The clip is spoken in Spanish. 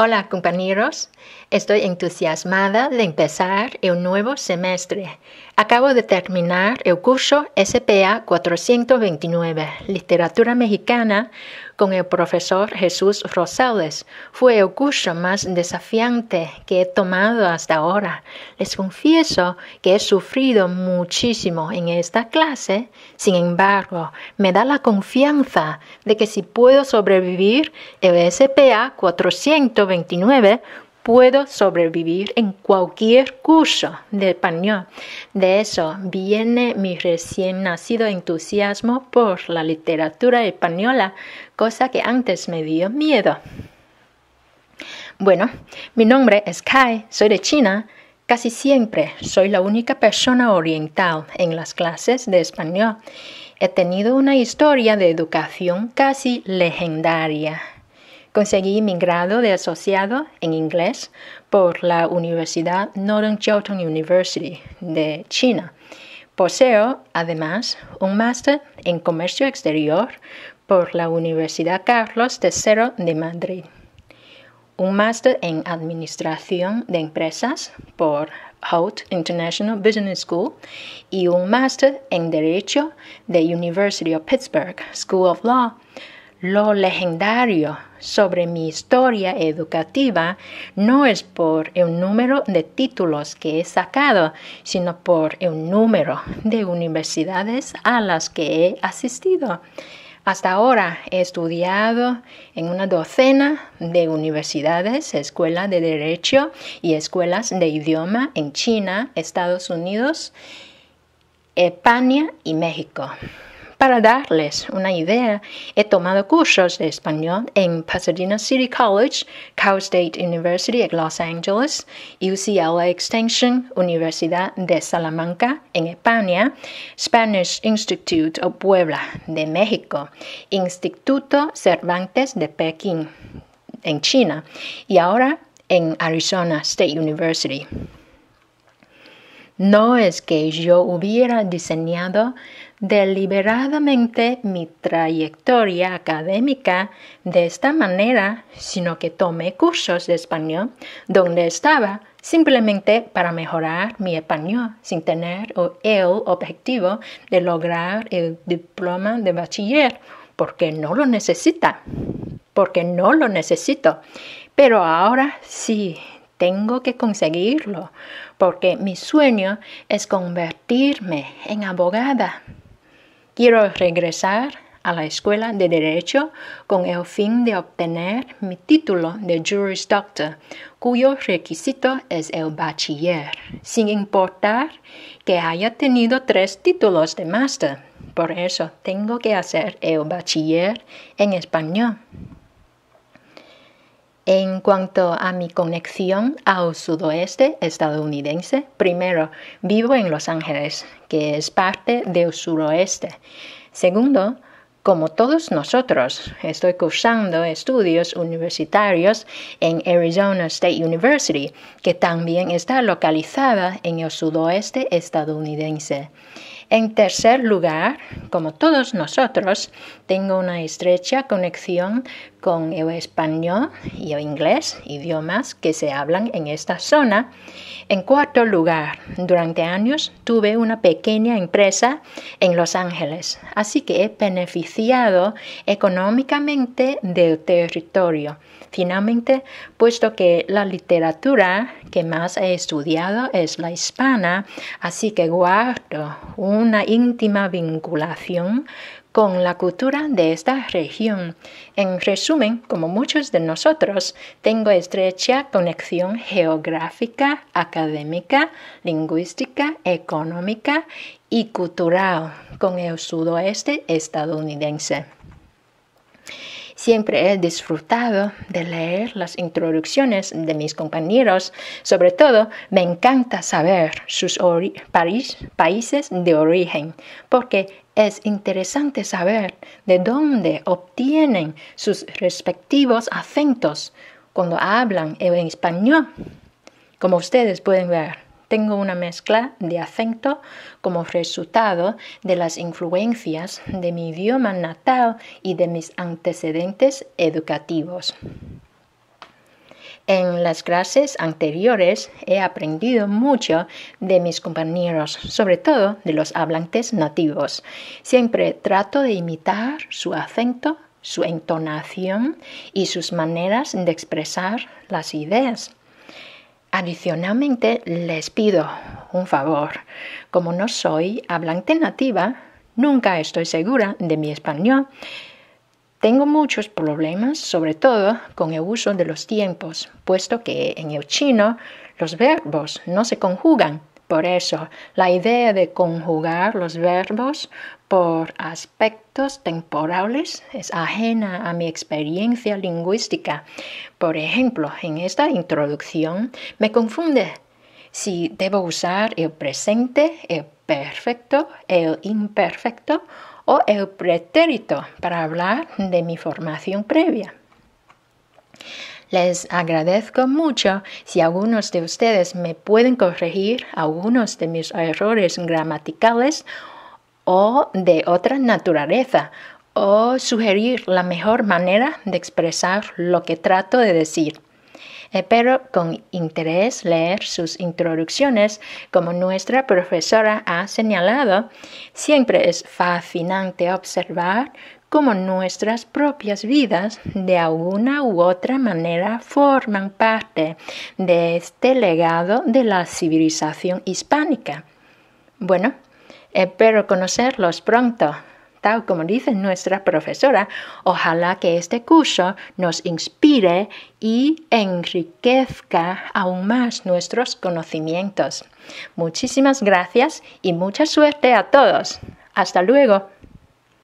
Hola compañeros, estoy entusiasmada de empezar el nuevo semestre. Acabo de terminar el curso SPA 429, Literatura Mexicana, con el profesor Jesús Rosales fue el curso más desafiante que he tomado hasta ahora. Les confieso que he sufrido muchísimo en esta clase, sin embargo, me da la confianza de que si puedo sobrevivir el SPA 429, puedo sobrevivir en cualquier curso de español. De eso viene mi recién nacido entusiasmo por la literatura española, cosa que antes me dio miedo. Bueno, mi nombre es Kai, soy de China. Casi siempre soy la única persona oriental en las clases de español. He tenido una historia de educación casi legendaria. Conseguí mi grado de asociado en inglés por la Universidad Northern Chiaotong University de China. Poseo, además, un máster en comercio exterior por la Universidad Carlos III de Madrid, un máster en administración de empresas por Haute International Business School y un máster en derecho de la University of Pittsburgh School of Law lo legendario sobre mi historia educativa no es por el número de títulos que he sacado, sino por el número de universidades a las que he asistido. Hasta ahora he estudiado en una docena de universidades, escuelas de derecho y escuelas de idioma en China, Estados Unidos, España y México. Para darles una idea, he tomado cursos de español en Pasadena City College, Cal State University en Los Angeles, UCLA Extension, Universidad de Salamanca en España, Spanish Institute of Puebla de México, Instituto Cervantes de Pekín en China y ahora en Arizona State University. No es que yo hubiera diseñado deliberadamente mi trayectoria académica de esta manera, sino que tomé cursos de español donde estaba simplemente para mejorar mi español sin tener el objetivo de lograr el diploma de bachiller, porque no lo necesita, porque no lo necesito. Pero ahora sí tengo que conseguirlo, porque mi sueño es convertirme en abogada. Quiero regresar a la escuela de derecho con el fin de obtener mi título de Juris Doctor, cuyo requisito es el bachiller, sin importar que haya tenido tres títulos de máster. Por eso tengo que hacer el bachiller en español. En cuanto a mi conexión al sudoeste estadounidense, primero, vivo en Los Ángeles, que es parte del suroeste. Segundo, como todos nosotros, estoy cursando estudios universitarios en Arizona State University, que también está localizada en el sudoeste estadounidense. En tercer lugar, como todos nosotros, tengo una estrecha conexión con el español y el inglés, idiomas que se hablan en esta zona. En cuarto lugar, durante años tuve una pequeña empresa en Los Ángeles, así que he beneficiado económicamente del territorio. Finalmente, puesto que la literatura que más he estudiado es la hispana, así que guardo un una íntima vinculación con la cultura de esta región. En resumen, como muchos de nosotros, tengo estrecha conexión geográfica, académica, lingüística, económica y cultural con el sudoeste estadounidense. Siempre he disfrutado de leer las introducciones de mis compañeros. Sobre todo, me encanta saber sus países de origen, porque es interesante saber de dónde obtienen sus respectivos acentos cuando hablan en español. Como ustedes pueden ver, tengo una mezcla de acento como resultado de las influencias de mi idioma natal y de mis antecedentes educativos. En las clases anteriores he aprendido mucho de mis compañeros, sobre todo de los hablantes nativos. Siempre trato de imitar su acento, su entonación y sus maneras de expresar las ideas. Adicionalmente, les pido un favor. Como no soy hablante nativa, nunca estoy segura de mi español. Tengo muchos problemas, sobre todo con el uso de los tiempos, puesto que en el chino los verbos no se conjugan, por eso, la idea de conjugar los verbos por aspectos temporales es ajena a mi experiencia lingüística. Por ejemplo, en esta introducción me confunde si debo usar el presente, el perfecto, el imperfecto o el pretérito para hablar de mi formación previa. Les agradezco mucho si algunos de ustedes me pueden corregir algunos de mis errores gramaticales o de otra naturaleza o sugerir la mejor manera de expresar lo que trato de decir. Espero con interés leer sus introducciones. Como nuestra profesora ha señalado, siempre es fascinante observar como nuestras propias vidas de alguna u otra manera forman parte de este legado de la civilización hispánica. Bueno, espero conocerlos pronto. Tal como dice nuestra profesora, ojalá que este curso nos inspire y enriquezca aún más nuestros conocimientos. Muchísimas gracias y mucha suerte a todos. Hasta luego.